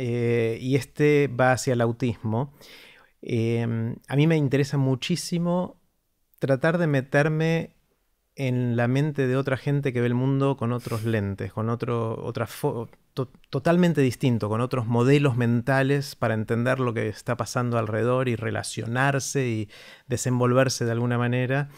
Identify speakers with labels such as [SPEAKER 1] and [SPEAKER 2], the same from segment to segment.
[SPEAKER 1] Eh, y este va hacia el autismo. Em, a mí me interesa muchísimo tratar de meterme en la mente de otra gente que ve el mundo con otros lentes, con otro, otra totalmente distinto, con otros modelos mentales para entender lo que está pasando alrededor y relacionarse y desenvolverse de alguna manera.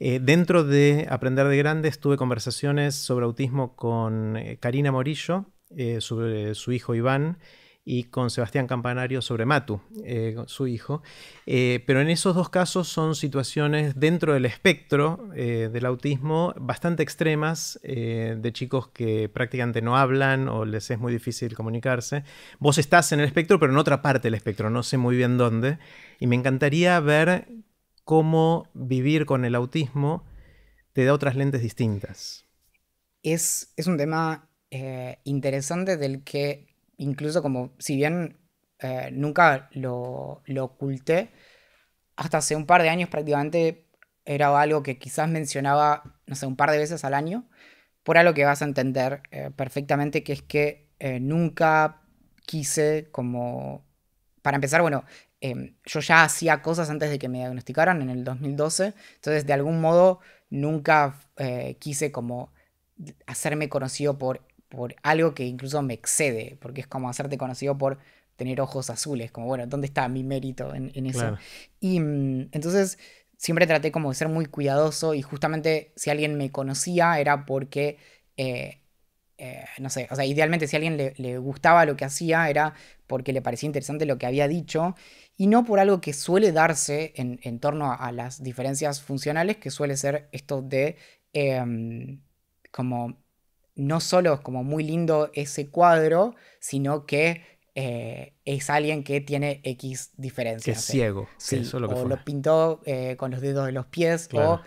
[SPEAKER 1] Eh, dentro de Aprender de Grandes tuve conversaciones sobre autismo con eh, Karina Morillo, eh, sobre su hijo Iván, y con Sebastián Campanario sobre Matu, eh, su hijo. Eh, pero en esos dos casos son situaciones dentro del espectro del autismo bastante extremas, de chicos que prácticamente no hablan o les es muy difícil comunicarse. Vos estás en el espectro, pero en otra parte del espectro, no sé muy bien dónde. Y me encantaría ver cómo vivir con el autismo te da otras lentes distintas.
[SPEAKER 2] Es, es un tema eh, interesante del que incluso como, si bien eh, nunca lo, oculté, hasta hace un par de años prácticamente era algo que quizás mencionaba, no sé, un par de veces al año, por algo que vas a entender eh, perfectamente, que es que nunca quise como, para empezar, bueno, em, yo ya hacía cosas antes de que me diagnosticaran en el 2012, entonces de algún modo nunca quise como hacerme conocido por por algo que incluso me excede, porque es como hacerte conocido por tener ojos azules, como bueno, ¿dónde está mi mérito en, eso? Y mm, entonces siempre traté como de ser muy cuidadoso y justamente si alguien me conocía era porque, eh, eh, no sé, o sea, idealmente si a alguien le, gustaba lo que hacía era porque le parecía interesante lo que había dicho y no por algo que suele darse en, torno a, las diferencias funcionales, que suele ser esto de em, como no solo es como muy lindo ese cuadro, sino que eh, es alguien que tiene X diferencias. es eh. ciego. Sí, eso lo o lo pintó eh, con los dedos de los pies, o,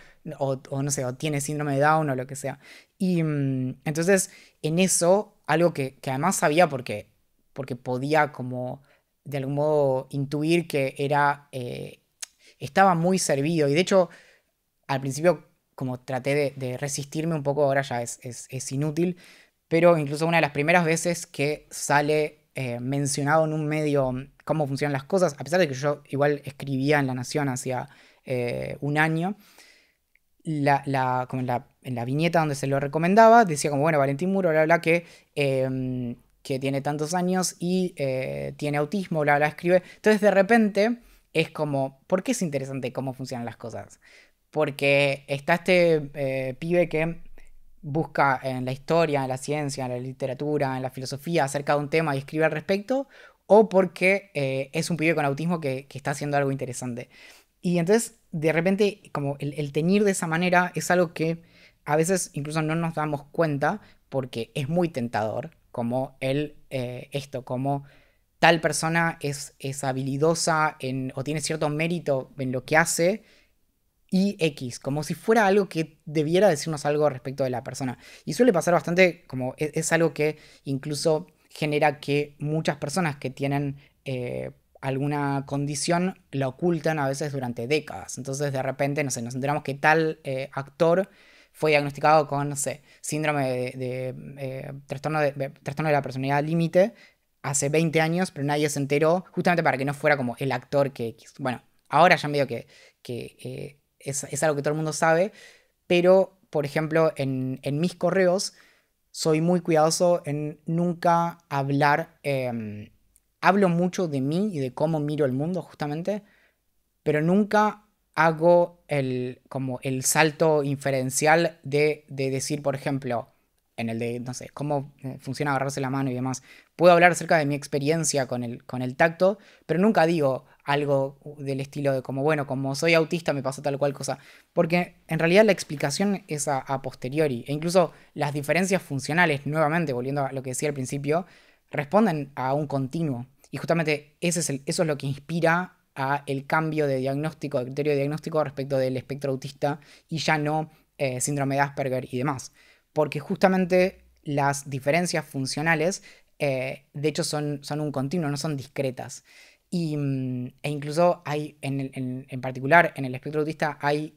[SPEAKER 2] no sé, o tiene síndrome de Down o lo que sea. Y mm, entonces, en eso, algo que, que, además sabía porque, porque podía como de algún modo intuir que era, estaba muy servido. Y de hecho, al principio como traté de, resistirme un poco, ahora ya es, inútil, pero incluso una de las primeras veces que sale eh, mencionado en un medio cómo funcionan las cosas, a pesar de que yo igual escribía en La Nación hacía eh, un año, en, la, viñeta donde se lo recomendaba, decía como, bueno, Valentín Muro, bla, bla, que, em, que tiene tantos años y eh, tiene autismo, bla, bla, escribe. Entonces de repente es como, ¿por qué es interesante cómo funcionan las cosas? porque está este eh, pibe que busca en la historia, en la ciencia, en la literatura, en la filosofía acerca de un tema y escribe al respecto, o porque eh, es un pibe con autismo que, está haciendo algo interesante. Y entonces, de repente, como el, teñir de esa manera es algo que a veces incluso no nos damos cuenta porque es muy tentador, como el, eh, esto, como tal persona es, habilidosa o tiene cierto mérito en lo que hace, y X, como si fuera algo que debiera decirnos algo respecto de la persona. Y suele pasar bastante, como e-, es, algo que incluso genera que muchas personas que tienen eh, alguna condición la ocultan a veces durante décadas. Entonces de repente, no sé, nos enteramos que tal eh, actor fue diagnosticado con, no sé, síndrome de, eh, trastorno, de, trastorno de la personalidad límite hace 20 años, pero nadie se enteró justamente para que no fuera como el actor que... Bueno, ahora ya medio que, que es, algo que todo el mundo sabe, pero, por ejemplo, en, mis correos soy muy cuidadoso en nunca hablar, em, hablo mucho de mí y de cómo miro el mundo justamente, pero nunca hago el, como el salto inferencial de, de decir, por ejemplo, en el de, no sé, cómo eh, funciona agarrarse la mano y demás. Puedo hablar acerca de mi experiencia con el, con el tacto, pero nunca digo, algo del estilo de como, bueno, como soy autista me pasa tal cual cosa. Porque en realidad la explicación es a, posteriori. E incluso las diferencias funcionales, nuevamente, volviendo a lo que decía al principio, responden a un continuo. Y justamente ese es eso es lo que inspira a el cambio de diagnóstico, de criterio de diagnóstico respecto del espectro autista y ya no eh, síndrome de Asperger y demás. Porque justamente las diferencias funcionales, eh, de hecho, son, son un continuo, no son discretas. Mm, e incluso hay, en, particular, en el espectro autista hay,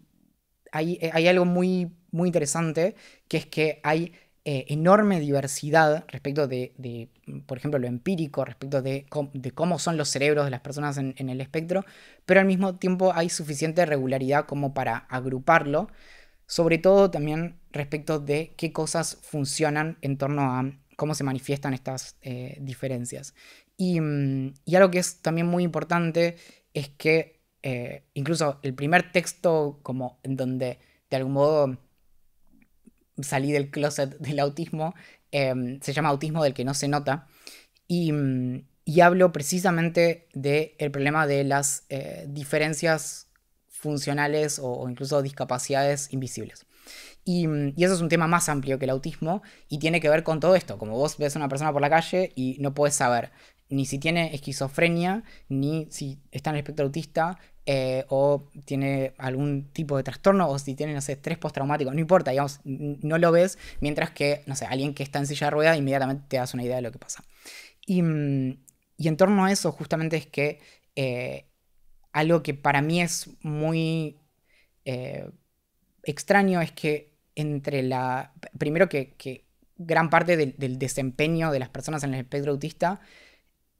[SPEAKER 2] hay, eh, hay algo muy, muy interesante, que es que hay eh, enorme diversidad respecto de, mm, por ejemplo, lo empírico, respecto de, de, cómo son los cerebros de las personas en, el espectro, pero al mismo tiempo hay suficiente regularidad como para agruparlo, sobre todo también respecto de qué cosas funcionan en torno a cómo se manifiestan estas eh, diferencias. Mm, y, algo que es también muy importante es que eh, incluso el primer texto como en donde de algún modo salí del closet del autismo, em, se llama Autismo del que no se nota, y, mm, hablo precisamente del problema de las eh, diferencias funcionales o, incluso discapacidades invisibles. Y, mm, y, eso es un tema más amplio que el autismo y tiene que ver con todo esto, como vos ves a una persona por la calle y no puedes saber ni si tiene esquizofrenia, ni si está en el espectro autista, eh, o tiene algún tipo de trastorno, o si tiene, no sé, estrés postraumático, no importa, digamos, no lo ves, mientras que, no sé, alguien que está en silla de ruedas inmediatamente te das una idea de lo que pasa. Y, mm, en torno a eso, justamente es que eh, algo que para mí es muy eh, extraño es que entre la. Primero que, gran parte del, del desempeño de las personas en el espectro autista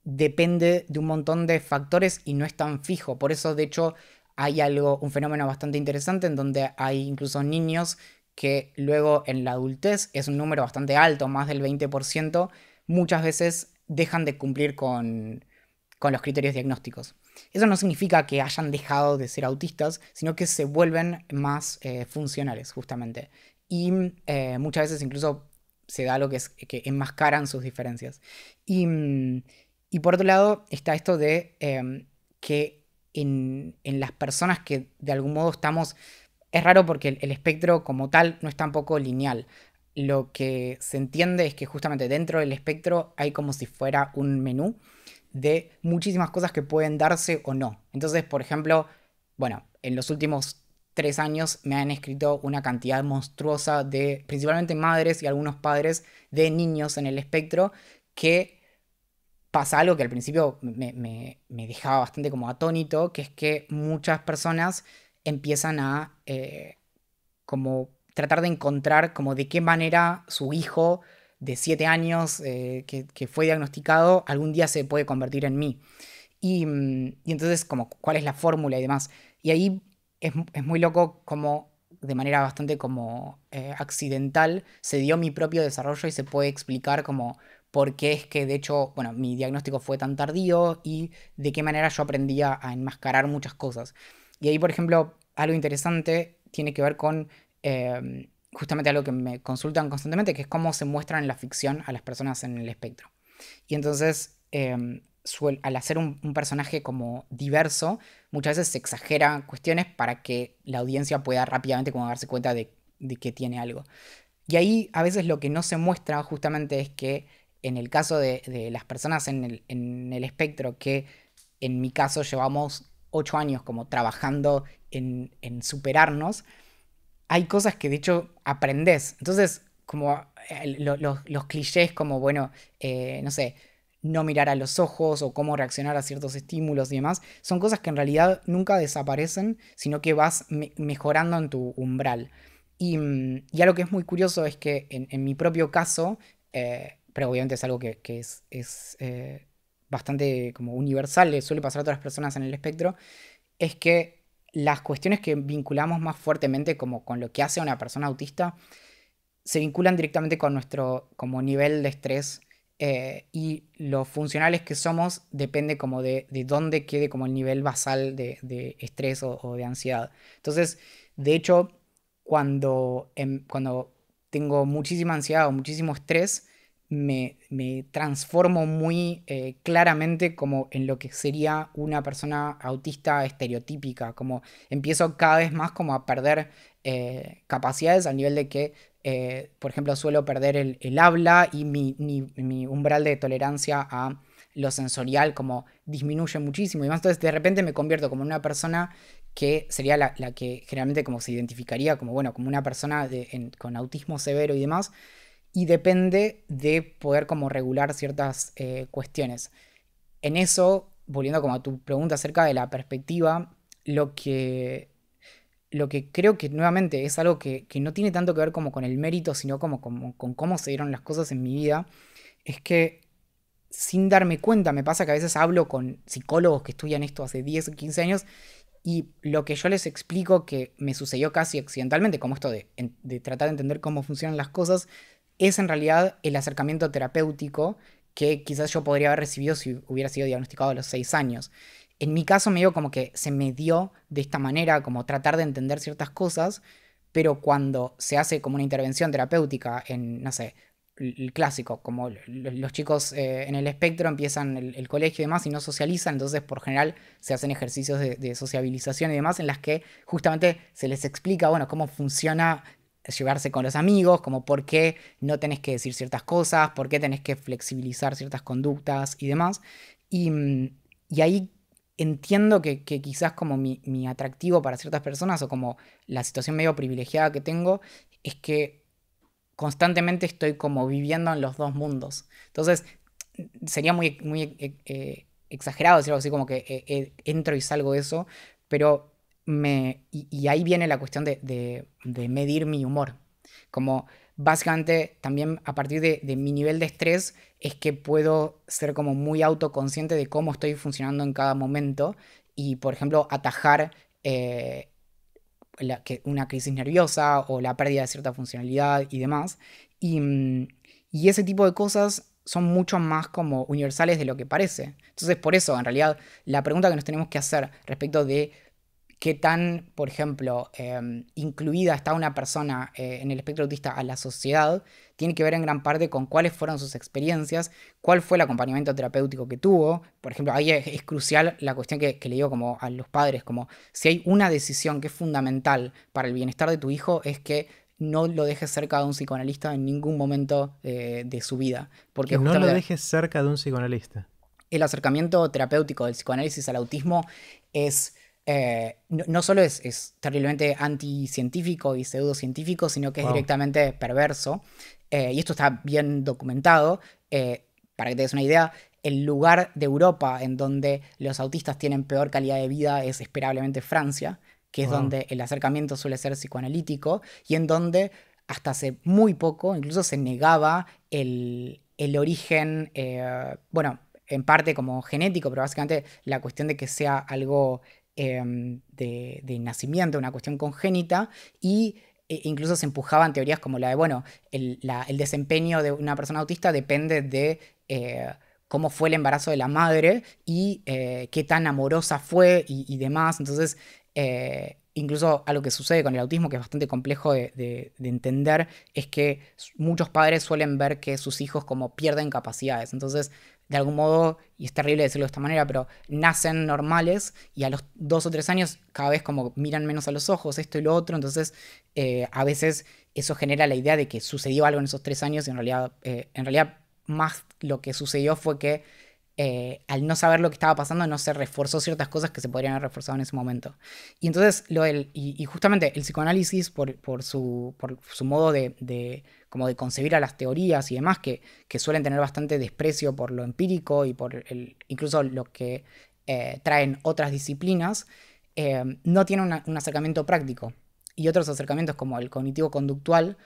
[SPEAKER 2] depende de un montón de factores y no es tan fijo. Por eso, de hecho, hay algo, un fenómeno bastante interesante en donde hay incluso niños que luego en la adultez es un número bastante alto, más del 20%, muchas veces dejan de cumplir con, con los criterios diagnósticos. Eso no significa que hayan dejado de ser autistas, sino que se vuelven más eh, funcionales, justamente. Y eh, muchas veces incluso se da lo que es que enmascaran sus diferencias. Y mm, y por otro lado está esto de em, que en, las personas que de algún modo estamos, es raro porque el, el espectro como tal no es tampoco lineal. Lo que se entiende es que justamente dentro del espectro hay como si fuera un menú de muchísimas cosas que pueden darse o no. Entonces, por ejemplo, bueno, en los últimos tres años me han escrito una cantidad monstruosa de, principalmente madres y algunos padres, de niños en el espectro que pasa algo que al principio me, dejaba bastante como atónito, que es que muchas personas empiezan a eh, como tratar de encontrar como de qué manera su hijo de siete años eh, que, fue diagnosticado algún día se puede convertir en mí. Mm, y, entonces como cuál es la fórmula y demás. Y ahí es, muy loco como de manera bastante como eh, accidental se dio mi propio desarrollo y se puede explicar como ¿Por qué es que de hecho, bueno, mi diagnóstico fue tan tardío y de qué manera yo aprendía a enmascarar muchas cosas. Y ahí, por ejemplo, algo interesante tiene que ver con em, justamente algo que me consultan constantemente, que es cómo se muestran en la ficción a las personas en el espectro. Y entonces, em, al hacer un, personaje como diverso, muchas veces se exagera cuestiones para que la audiencia pueda rápidamente como darse cuenta de, de que tiene algo. Y ahí a veces lo que no se muestra justamente es que en el caso de, las personas en el, espectro, que en mi caso llevamos ocho años como trabajando en, superarnos, hay cosas que de hecho aprendes. Entonces, como eh, los clichés como, bueno, eh, no sé, no mirar a los ojos o cómo reaccionar a ciertos estímulos y demás, son cosas que en realidad nunca desaparecen, sino que vas mejorando en tu umbral. Y, mm, ya lo que es muy curioso es que en, mi propio caso, eh, pero obviamente es algo que, es, eh, bastante como universal, le suele pasar a otras personas en el espectro, es que las cuestiones que vinculamos más fuertemente como con lo que hace una persona autista se vinculan directamente con nuestro como nivel de estrés eh, y los funcionales que somos depende como de, dónde quede como el nivel basal de, estrés o, de ansiedad. Entonces, de hecho, cuando, em, cuando tengo muchísima ansiedad o muchísimo estrés, me, transformo muy eh, claramente como en lo que sería una persona autista estereotípica, como empiezo cada vez más como a perder eh, capacidades al nivel de que, eh, por ejemplo, suelo perder el, habla y mi, umbral de tolerancia a lo sensorial como disminuye muchísimo y más. Entonces de repente me convierto como una persona que sería la, que generalmente como se identificaría como, como una persona con autismo severo y demás, y depende de poder como regular ciertas eh, cuestiones. En eso, volviendo como a tu pregunta acerca de la perspectiva, lo que, lo que creo que nuevamente es algo que, no tiene tanto que ver como con el mérito, sino como, con cómo se dieron las cosas en mi vida, es que sin darme cuenta, me pasa que a veces hablo con psicólogos que estudian esto hace 10 o 15 años y lo que yo les explico que me sucedió casi accidentalmente, como esto de, de tratar de entender cómo funcionan las cosas, es en realidad el acercamiento terapéutico que quizás yo podría haber recibido si hubiera sido diagnosticado a los seis años. En mi caso me dio como que se me dio de esta manera, como tratar de entender ciertas cosas, pero cuando se hace como una intervención terapéutica en, no sé, el clásico, como los chicos eh, en el espectro empiezan el, colegio y demás y no socializan, entonces por general se hacen ejercicios de, de, sociabilización y demás en las que justamente se les explica, bueno, cómo funciona llevarse con los amigos, como por qué no tenés que decir ciertas cosas, por qué tenés que flexibilizar ciertas conductas y demás. Y, mm, ahí entiendo que, quizás como mi, atractivo para ciertas personas o como la situación medio privilegiada que tengo es que constantemente estoy como viviendo en los dos mundos. Entonces, sería muy, muy eh, eh, exagerado decir algo así como que eh, entro y salgo de eso, pero y, ahí viene la cuestión de, medir mi humor. Como básicamente también a partir de, mi nivel de estrés es que puedo ser como muy autoconsciente de cómo estoy funcionando en cada momento y, por ejemplo, atajar eh, una crisis nerviosa o la pérdida de cierta funcionalidad y demás. Y, y ese tipo de cosas son mucho más como universales de lo que parece. Entonces, por eso, en realidad, la pregunta que nos tenemos que hacer respecto de qué tan, por ejemplo, em, incluida está una persona eh, en el espectro autista a la sociedad, tiene que ver en gran parte con cuáles fueron sus experiencias, cuál fue el acompañamiento terapéutico que tuvo. Por ejemplo, ahí es, crucial la cuestión que, le digo como a los padres, como si hay una decisión que es fundamental para el bienestar de tu hijo es que no lo dejes cerca de un psicoanalista en ningún momento eh, de su vida. Porque no lo
[SPEAKER 1] dejes cerca de un psicoanalista.
[SPEAKER 2] El acercamiento terapéutico del psicoanálisis al autismo es eh, no, solo es, terriblemente anticientífico y pseudocientífico, sino que es directamente perverso. Eh, y esto está bien documentado. Eh, para que te des una idea, el lugar de Europa en donde los autistas tienen peor calidad de vida es esperablemente Francia, que es donde el acercamiento suele ser psicoanalítico y en donde hasta hace muy poco incluso se negaba el, origen, bueno, en parte como genético, pero básicamente la cuestión de que sea algo Em, de, nacimiento, una cuestión congénita, y e incluso se empujaban teorías como la de, bueno, el, desempeño de una persona autista depende de... Eh, cómo fue el embarazo de la madre y eh, qué tan amorosa fue y, demás. Entonces, incluso algo que sucede con el autismo, que es bastante complejo de, de, entender, es que muchos padres suelen ver que sus hijos como pierden capacidades. Entonces, de algún modo, y es terrible decirlo de esta manera, pero nacen normales y a los dos o tres años cada vez como miran menos a los ojos, esto y lo otro, entonces eh, a veces eso genera la idea de que sucedió algo en esos tres años y en realidad, eh, en realidad más lo que sucedió fue que eh, al no saber lo que estaba pasando, no se reforzó ciertas cosas que se podrían haber reforzado en ese momento. Y entonces, y, justamente el psicoanálisis, por, por, su, modo de, como de concebir a las teorías y demás, que, suelen tener bastante desprecio por lo empírico y por el, incluso lo que eh, traen otras disciplinas, eh, no tiene un acercamiento práctico. Y otros acercamientos como el cognitivo-conductual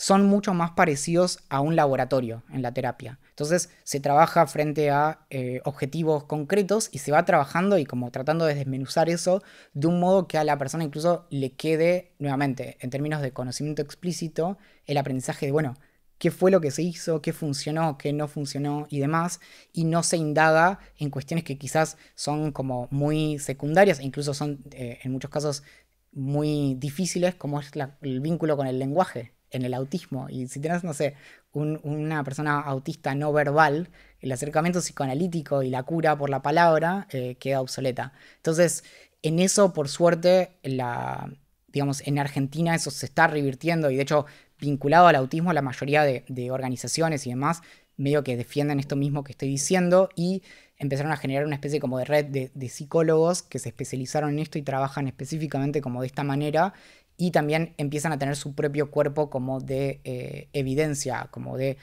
[SPEAKER 2] son mucho más parecidos a un laboratorio en la terapia. Entonces se trabaja frente a eh, objetivos concretos y se va trabajando y como tratando de desmenuzar eso de un modo que a la persona incluso le quede nuevamente, en términos de conocimiento explícito, el aprendizaje de, bueno, qué fue lo que se hizo, qué funcionó, qué no funcionó y demás, y no se indaga en cuestiones que quizás son como muy secundarias, e incluso son eh, en muchos casos muy difíciles, como es el vínculo con el lenguaje en el autismo. Y si tenés, no sé, una persona autista no verbal, el acercamiento psicoanalítico y la cura por la palabra eh, queda obsoleta. Entonces, en eso, por suerte, la, digamos, en Argentina eso se está revirtiendo y de hecho, vinculado al autismo, la mayoría de, organizaciones y demás medio que defienden esto mismo que estoy diciendo y empezaron a generar una especie como de red de, de, psicólogos que se especializaron en esto y trabajan específicamente como de esta manera y también empiezan a tener su propio cuerpo como de eh, evidencia, como de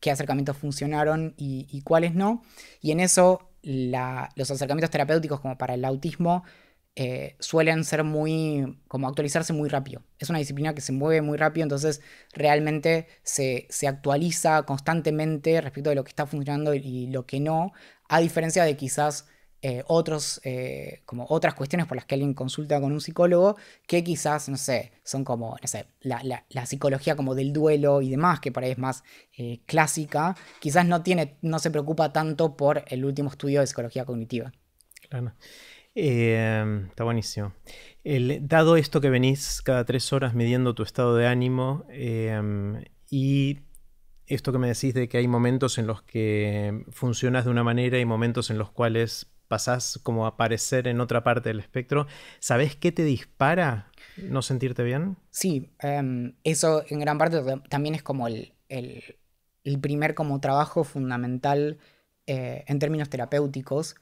[SPEAKER 2] qué acercamientos funcionaron y, cuáles no. Y en eso los acercamientos terapéuticos como para el autismo eh, suelen ser muy, como actualizarse muy rápido. Es una disciplina que se mueve muy rápido, entonces realmente se, actualiza constantemente respecto de lo que está funcionando y, lo que no, a diferencia de quizás eh, otros, eh, como otras cuestiones por las que alguien consulta con un psicólogo, que quizás, no sé, son como, la, psicología como del duelo y demás, que para ahí es más eh, clásica, quizás no, tiene, no se preocupa tanto por el último estudio de psicología cognitiva.
[SPEAKER 1] Claro. Em, está buenísimo. dado esto que venís cada tres horas midiendo tu estado de ánimo em, y esto que me decís de que hay momentos en los que funcionas de una manera y momentos en los cuales pasás como aparecer en otra parte del espectro, ¿sabes qué te dispara no sentirte bien?
[SPEAKER 2] Sí, em, eso en gran parte también es como el, primer como trabajo fundamental eh, en términos terapéuticos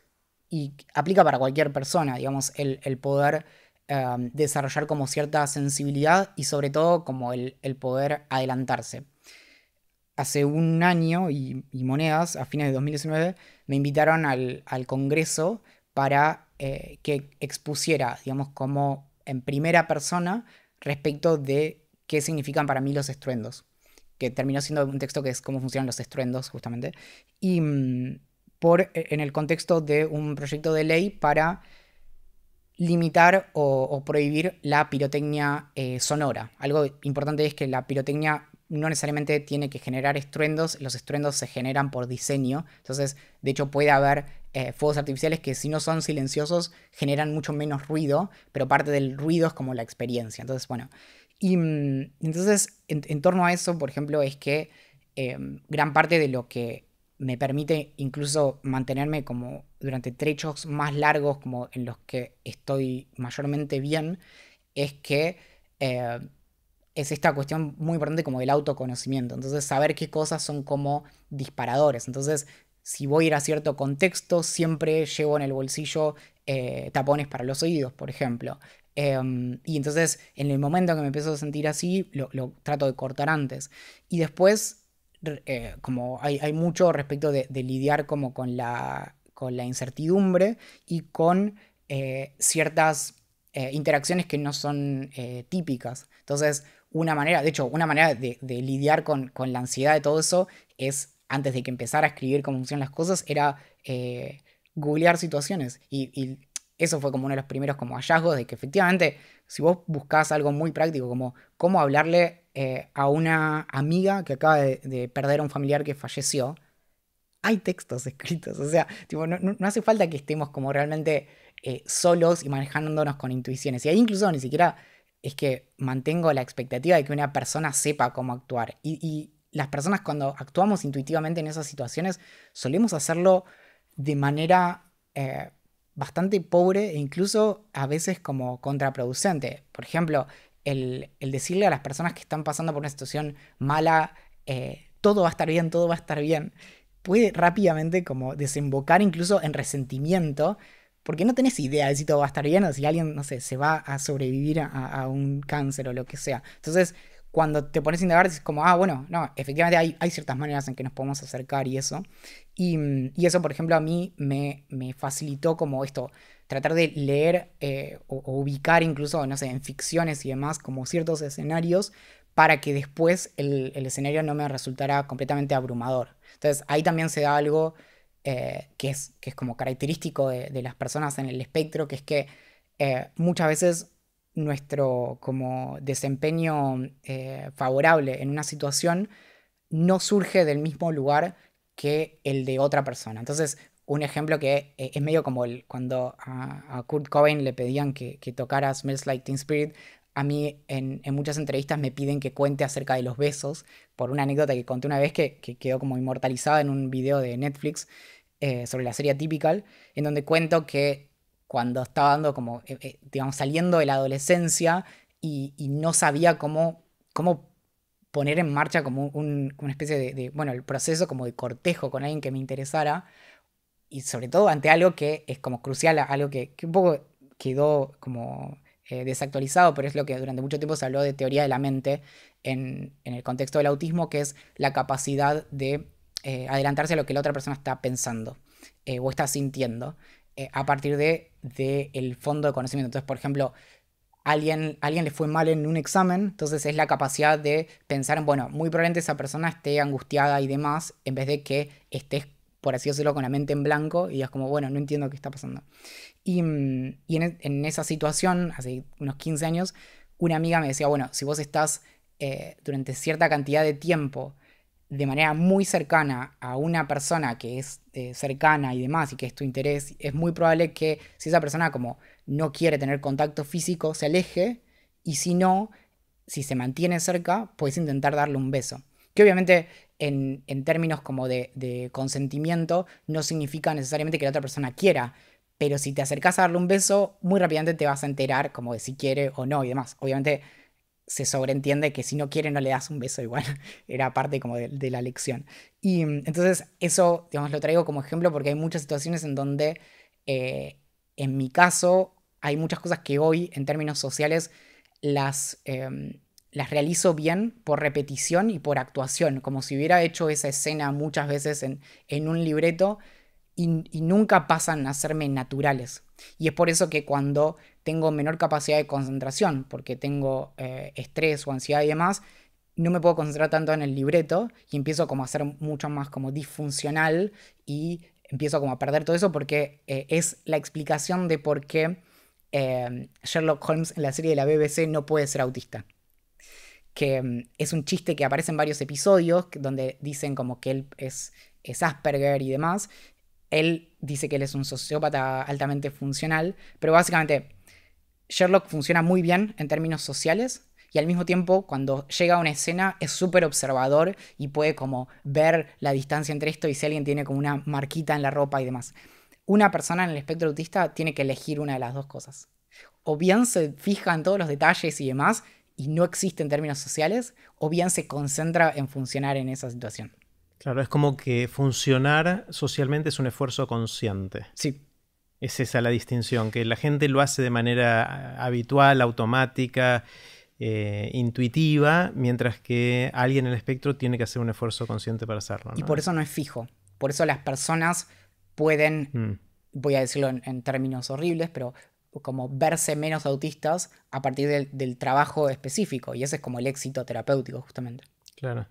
[SPEAKER 2] y aplica para cualquier persona, digamos, el, poder em, desarrollar como cierta sensibilidad y sobre todo como el, el poder adelantarse hace un año y, monedas, a fines de 2019, me invitaron al, Congreso para eh, que expusiera, digamos, como en primera persona respecto de qué significan para mí los estruendos, que terminó siendo un texto que es cómo funcionan los estruendos, justamente, y mm, por, e, en el contexto de un proyecto de ley para limitar o, prohibir la pirotecnia eh, sonora. Algo importante es que la pirotecnia no necesariamente tiene que generar estruendos, los estruendos se generan por diseño, entonces de hecho puede haber eh, fuegos artificiales que si no son silenciosos generan mucho menos ruido, pero parte del ruido es como la experiencia, entonces bueno, y mm, entonces en, torno a eso, por ejemplo, es que eh, gran parte de lo que me permite incluso mantenerme como durante trechos más largos, como en los que estoy mayormente bien, es que... Eh, es esta cuestión muy importante como del autoconocimiento. Entonces, saber qué cosas son como disparadores. Entonces, si voy a ir a cierto contexto, siempre llevo en el bolsillo eh, tapones para los oídos, por ejemplo. Em, y entonces, en el momento que me empiezo a sentir así, lo, trato de cortar antes. Y después, eh, como hay, mucho respecto de, lidiar como con la, con la incertidumbre y con eh, ciertas interacciones que no son típicas. Entonces, una manera, de hecho, una manera de, lidiar con, la ansiedad de todo eso es, antes de que empezara a escribir cómo funcionan las cosas, era eh, googlear situaciones. Y, eso fue como uno de los primeros como hallazgos de que efectivamente, si vos buscás algo muy práctico, como cómo hablarle eh, a una amiga que acaba de, perder a un familiar que falleció, hay textos escritos. O sea, no, hace falta que estemos como realmente eh, solos y manejándonos con intuiciones. Y ahí incluso ni siquiera es que mantengo la expectativa de que una persona sepa cómo actuar. Y, las personas cuando actuamos intuitivamente en esas situaciones solemos hacerlo de manera eh, bastante pobre e incluso a veces como contraproducente. Por ejemplo, el, decirle a las personas que están pasando por una situación mala, eh, todo va a estar bien, todo va a estar bien, puede rápidamente como desembocar incluso en resentimiento porque no tenés idea de si todo va a estar bien o si alguien, no sé, se va a sobrevivir a, un cáncer o lo que sea. Entonces, cuando te pones a indagar, es como, ah, bueno, no, efectivamente hay, ciertas maneras en que nos podemos acercar y eso. Mm, y, eso, por ejemplo, a mí me, me, facilitó como esto, tratar de leer eh, o, ubicar incluso, no sé, en ficciones y demás, como ciertos escenarios para que después el escenario no me resultara completamente abrumador. Entonces, ahí también se da algo eh, que, es, como característico de, las personas en el espectro, que es que eh, muchas veces nuestro como desempeño eh, favorable en una situación no surge del mismo lugar que el de otra persona. Entonces, un ejemplo que es medio como el, cuando a, Kurt Cobain le pedían que, que tocara Smells Like Teen Spirit, a mí en, muchas entrevistas me piden que cuente acerca de los besos, por una anécdota que conté una vez que, quedó como inmortalizada en un video de Netflix eh, sobre la serie Typical, en donde cuento que cuando estaba dando como, eh, eh, digamos, saliendo de la adolescencia y, no sabía cómo, cómo poner en marcha como un, una especie de, bueno, el proceso como de cortejo con alguien que me interesara, y sobre todo ante algo que es como crucial, algo que, que un poco quedó como eh, desactualizado, pero es lo que durante mucho tiempo se habló de teoría de la mente en, el contexto del autismo, que es la capacidad de eh, adelantarse a lo que la otra persona está pensando eh, o está sintiendo a partir del de, el fondo de conocimiento. Entonces, por ejemplo, alguien, alguien le fue mal en un examen, entonces es la capacidad de pensar bueno, muy probablemente esa persona esté angustiada y demás, en vez de que estés por así decirlo, con la mente en blanco y es como, bueno, no entiendo qué está pasando. Y, mm, e, en, esa situación, hace unos 15 años, una amiga me decía, bueno, si vos estás eh, durante cierta cantidad de tiempo de manera muy cercana a una persona que es eh, cercana y demás y que es tu interés, es muy probable que si esa persona como no quiere tener contacto físico, se aleje y si no, si se mantiene cerca, puedes intentar darle un beso que obviamente en, términos como de, consentimiento no significa necesariamente que la otra persona quiera, pero si te acercas a darle un beso, muy rápidamente te vas a enterar como de si quiere o no y demás. Obviamente se sobreentiende que si no quiere no le das un beso igual, era parte como de, la lección. Y mm, entonces eso, digamos, lo traigo como ejemplo porque hay muchas situaciones en donde, eh, en mi caso, hay muchas cosas que hoy en términos sociales las... Em, las realizo bien por repetición y por actuación, como si hubiera hecho esa escena muchas veces en, un libreto y, nunca pasan a serme naturales. Y es por eso que cuando tengo menor capacidad de concentración, porque tengo eh, estrés o ansiedad y demás, no me puedo concentrar tanto en el libreto y empiezo como a ser mucho más como disfuncional y empiezo como a perder todo eso porque eh, es la explicación de por qué eh, Sherlock Holmes en la serie de la BBC no puede ser autista que mm, es un chiste que aparece en varios episodios, donde dicen como que él es, Asperger y demás. Él dice que él es un sociópata altamente funcional, pero básicamente Sherlock funciona muy bien en términos sociales y al mismo tiempo cuando llega a una escena es súper observador y puede como ver la distancia entre esto y si alguien tiene como una marquita en la ropa y demás. Una persona en el espectro autista tiene que elegir una de las dos cosas. O bien se fija en todos los detalles y demás y no existe en términos sociales, o bien se concentra en funcionar en esa situación.
[SPEAKER 1] Claro, es como que funcionar socialmente es un esfuerzo consciente. Sí. Es esa la distinción, que la gente lo hace de manera ah, habitual, automática, eh, intuitiva, mientras que alguien en el espectro tiene que hacer un esfuerzo consciente para hacerlo. Y por eso
[SPEAKER 2] no es fijo. Por eso las personas pueden, mm. voy a decirlo en términos horribles, pero como verse menos autistas a partir del, trabajo específico. Y ese es como el éxito terapéutico, justamente.
[SPEAKER 1] Claro.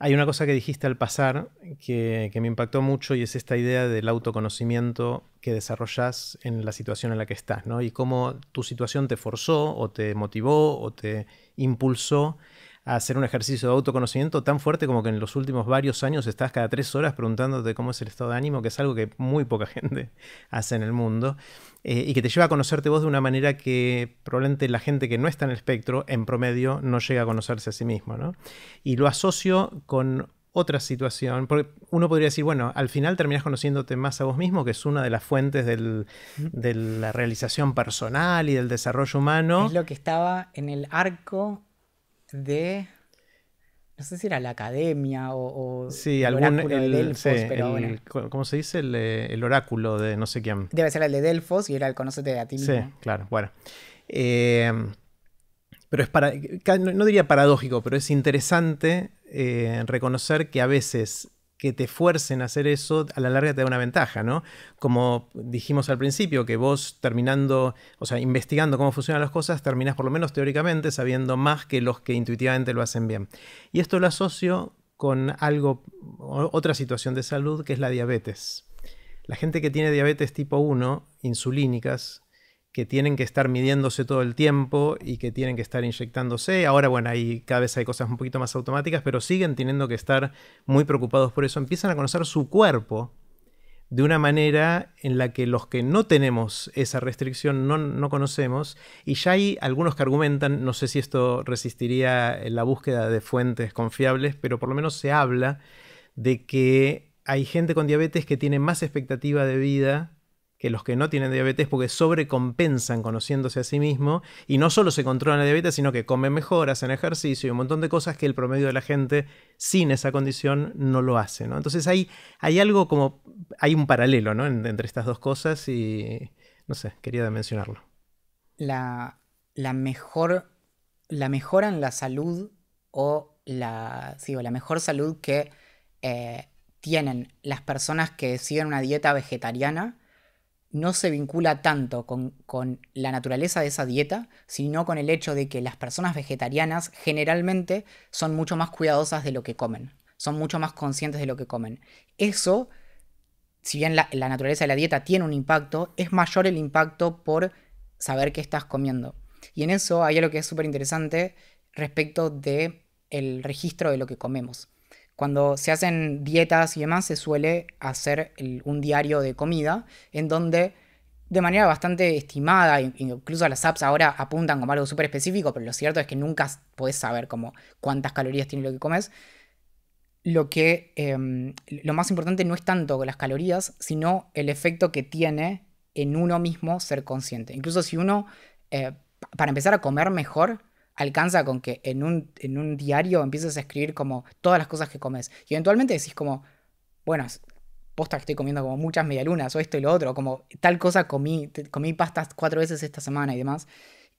[SPEAKER 1] Hay una cosa que dijiste al pasar que, que me impactó mucho y es esta idea del autoconocimiento que desarrollas en la situación en la que estás, ¿no? Y cómo tu situación te forzó o te motivó o te impulsó a hacer un ejercicio de autoconocimiento tan fuerte como que en los últimos varios años estás cada tres horas preguntándote cómo es el estado de ánimo, que es algo que muy poca gente hace en el mundo. Eh, y que te lleva a conocerte vos de una manera que probablemente la gente que no está en el espectro, en promedio, no llega a conocerse a sí mismo. ¿no? Y lo asocio con otra situación, porque uno podría decir, bueno, al final terminás conociéndote más a vos mismo, que es una de las fuentes de la realización personal y del desarrollo humano. Es
[SPEAKER 2] lo que estaba en el arco de no sé si era la academia o, o sí, algún, oráculo de Delfos, pero bueno.
[SPEAKER 1] ¿Cómo se dice? Eh, el, oráculo de no sé quién.
[SPEAKER 2] Debe ser el de Delfos y era el conocete a ti mismo. Sí,
[SPEAKER 1] claro, bueno. Eh, pero es para, no, diría paradójico, pero es interesante eh, reconocer que a veces que te fuercen a hacer eso, a la larga te da una ventaja, ¿no? Como dijimos al principio, que vos terminando, o sea, investigando cómo funcionan las cosas, terminás por lo menos teóricamente sabiendo más que los que intuitivamente lo hacen bien. Y esto lo asocio con algo, otra situación de salud, que es la diabetes. La gente que tiene diabetes tipo 1, insulínicas, que tienen que estar midiéndose todo el tiempo y que tienen que estar inyectándose. Ahora, bueno, ahí cada vez hay cosas un poquito más automáticas, pero siguen teniendo que estar muy preocupados por eso. Empiezan a conocer su cuerpo de una manera en la que los que no tenemos esa restricción no, no conocemos. Y ya hay algunos que argumentan, no sé si esto resistiría la búsqueda de fuentes confiables, pero por lo menos se habla de que hay gente con diabetes que tiene más expectativa de vida que los que no tienen diabetes porque sobrecompensan conociéndose a sí mismo y no solo se controlan la diabetes, sino que comen mejor, hacen ejercicio y un montón de cosas que el promedio de la gente sin esa condición no lo hace. Entonces hay, algo como, hay un paralelo entre estas dos cosas y no sé, quería mencionarlo.
[SPEAKER 2] La, la mejor, la mejora en la salud o la, la mejor salud que eh, tienen las personas que siguen una dieta vegetariana no se vincula tanto con, la naturaleza de esa dieta, sino con el hecho de que las personas vegetarianas generalmente son mucho más cuidadosas de lo que comen, son mucho más conscientes de lo que comen. Eso, si bien la, naturaleza de la dieta tiene un impacto, es mayor el impacto por saber qué estás comiendo. Y en eso hay algo que es súper interesante respecto de el registro de lo que comemos. Cuando se hacen dietas y demás, se suele hacer un diario de comida en donde de manera bastante estimada, incluso las apps ahora apuntan como algo súper específico, pero lo cierto es que nunca puedes saber como cuántas calorías tiene lo que comes. Lo que em, lo más importante no es tanto las calorías, sino el efecto que tiene en uno mismo ser consciente. Incluso si uno, eh, para empezar a comer mejor, alcanza con que en un, en un diario empieces a escribir como todas las cosas que comes. Y eventualmente decís como, bueno, posta que estoy comiendo como muchas medialunas o esto y lo otro, como tal cosa comí, comí pastas cuatro veces esta semana y demás.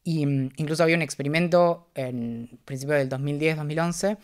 [SPEAKER 2] Y mm, incluso había un experimento en principio del 2010-2011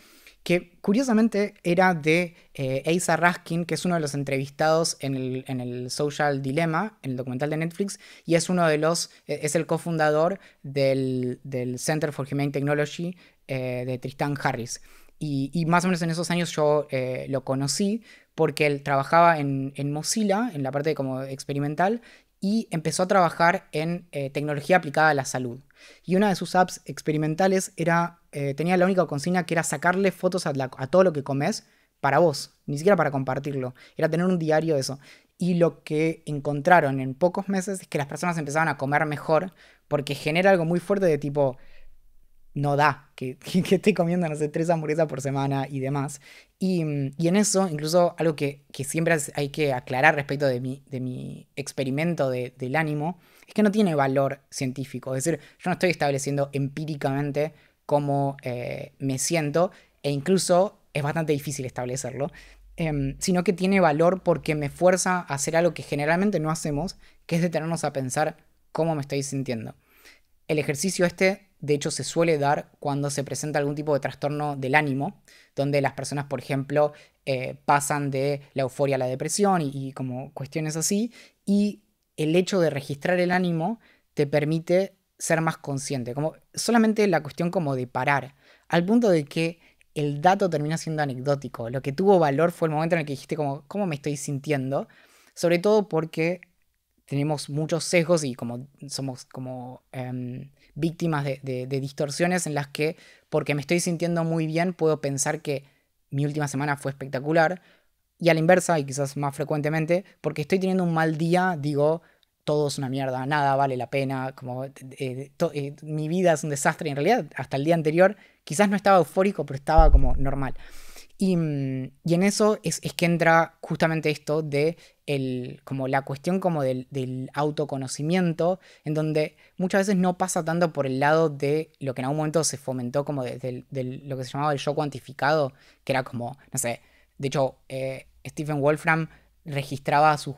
[SPEAKER 2] que curiosamente era de eh, Raskin, que es uno de los entrevistados en el, Social Dilemma, en el documental de Netflix, y es uno de los, e, es el cofundador del, Center for Humane Technology eh, de Tristan Harris. Y, más o menos en esos años yo eh, lo conocí porque él trabajaba en, Mozilla, en la parte como experimental, y empezó a trabajar en eh, tecnología aplicada a la salud. Y una de sus apps experimentales era eh, tenía la única consigna que era sacarle fotos a, todo lo que comes para vos, ni siquiera para compartirlo, era tener un diario de eso. Y lo que encontraron en pocos meses es que las personas empezaban a comer mejor porque genera algo muy fuerte de tipo, no da que, estoy comiendo, no sé, tres hamburguesas por semana y demás. Y, mm, en eso, incluso algo que, siempre hay que aclarar respecto de mi, de mi experimento de, del ánimo, es que no tiene valor científico. Es decir, yo no estoy estableciendo empíricamente cómo eh, me siento e incluso es bastante difícil establecerlo, em, sino que tiene valor porque me fuerza a hacer algo que generalmente no hacemos, que es detenernos a pensar cómo me estoy sintiendo. El ejercicio este, de hecho, se suele dar cuando se presenta algún tipo de trastorno del ánimo, donde las personas, por ejemplo, eh, pasan de la euforia a la depresión y, y como cuestiones así, y el hecho de registrar el ánimo te permite ser más consciente, como solamente la cuestión como de parar, al punto de que el dato termina siendo anecdótico, lo que tuvo valor fue el momento en el que dijiste como, ¿cómo me estoy sintiendo? Sobre todo porque tenemos muchos sesgos y como somos como em, víctimas de, de distorsiones en las que, porque me estoy sintiendo muy bien, puedo pensar que mi última semana fue espectacular, y a la inversa, y quizás más frecuentemente, porque estoy teniendo un mal día, digo, todo es una mierda, nada vale la pena, como eh, eh, eh, mi vida es un desastre. en realidad, hasta el día anterior, quizás no estaba eufórico, pero estaba como normal. Y, mm, en eso es, que entra justamente esto de el, como la cuestión como del, del, autoconocimiento, en donde muchas veces no pasa tanto por el lado de lo que en algún momento se fomentó como de, lo que se llamaba el yo cuantificado, que era como, no sé, de hecho, Stephen Wolfram registraba su,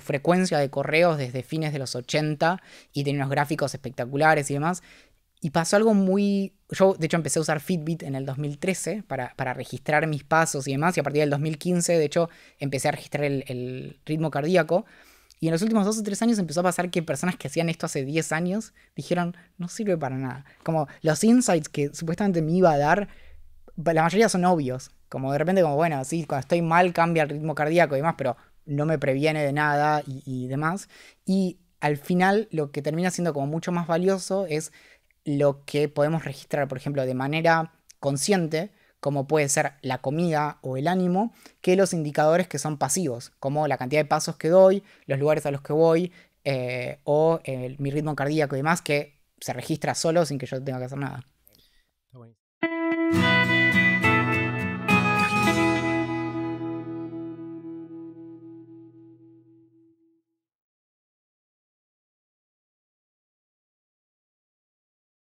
[SPEAKER 2] frecuencia de correos desde fines de los 80 y tenía unos gráficos espectaculares y demás. Y pasó algo muy... Yo, de hecho, empecé a usar Fitbit en el 2013 para, para registrar mis pasos y demás. Y a partir del 2015, de hecho, empecé a registrar el, el ritmo cardíaco. Y en los últimos dos o tres años empezó a pasar que personas que hacían esto hace 10 años dijeron, no sirve para nada. Como los insights que supuestamente me iba a dar, la mayoría son obvios. Como de repente, como bueno, sí, cuando estoy mal cambia el ritmo cardíaco y demás, pero no me previene de nada y, demás. Y al final lo que termina siendo como mucho más valioso es lo que podemos registrar, por ejemplo, de manera consciente, como puede ser la comida o el ánimo, que los indicadores que son pasivos, como la cantidad de pasos que doy, los lugares a los que voy, eh, o eh, mi ritmo cardíaco y demás, que se registra solo sin que yo tenga que hacer nada.